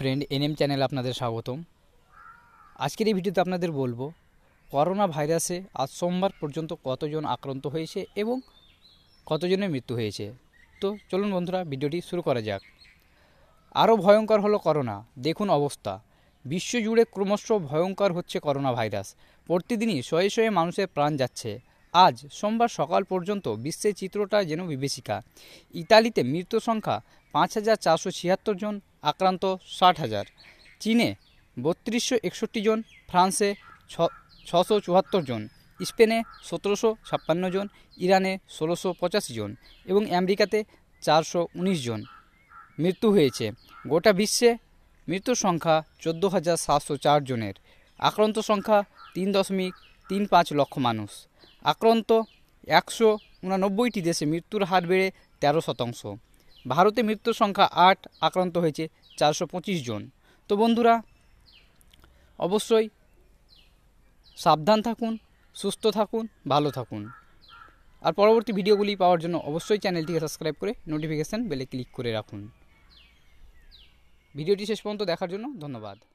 friend NM channel আপনাদের স্বাগতম আজকের এই ভিডিওতে আপনাদের বলবো করোনা ভাইরাসে আজ সোমবার পর্যন্ত কতজন আক্রান্ত হয়েছে এবং কতজনের মৃত্যু হয়েছে তো চলুন বন্ধুরা ভিডিওটি শুরু করা যাক আরও ভয়ঙ্কর হলো করোনা দেখুন অবস্থা বিশ্বজুড়ে ক্রমশ ভয়ঙ্কর হচ্ছে করোনা ভাইরাস প্রতিদিনই শয়ে শয়ে মানুষের প্রাণ যাচ্ছে আজ সোমবার সকাল পর্যন্ত বিশ্বের চিত্রটা যেন বিবেচিকা ইতালিতে মৃত্যু সংখ্যা পাঁচ হাজার চারশো ছিয়াত্তর জন আক্রান্ত ষাট হাজার চীনে বত্রিশশো একষট্টি জন ফ্রান্সে ছশো চুয়াত্তর জন স্পেনে সতেরোশো ছাপ্পান্ন জন ইরানে ষোলোশো পঁচাশি জন এবং আমেরিকাতে চারশো উনিশ জন মৃত্যু হয়েছে গোটা বিশ্বে মৃত্যুর সংখ্যা চোদ্দো হাজার সাতশো চার জনের আক্রান্ত সংখ্যা তিন দশমিক তিন পাঁচ লক্ষ মানুষ আক্রান্ত একশো উনানব্বইটি দেশে মৃত্যুর হার বেড়ে তেরো শতাংশ ভারতে মৃত্যুর সংখ্যা আট আক্রান্ত হয়েছে চারশো জন তো বন্ধুরা অবশ্যই সাবধান থাকুন সুস্থ থাকুন ভালো থাকুন আর পরবর্তী ভিডিওগুলি পাওয়ার জন্য অবশ্যই চ্যানেলটিকে সাবস্ক্রাইব করে নোটিফিকেশান বেলে ক্লিক করে রাখুন ভিডিওটি শেষ পর্যন্ত দেখার জন্য ধন্যবাদ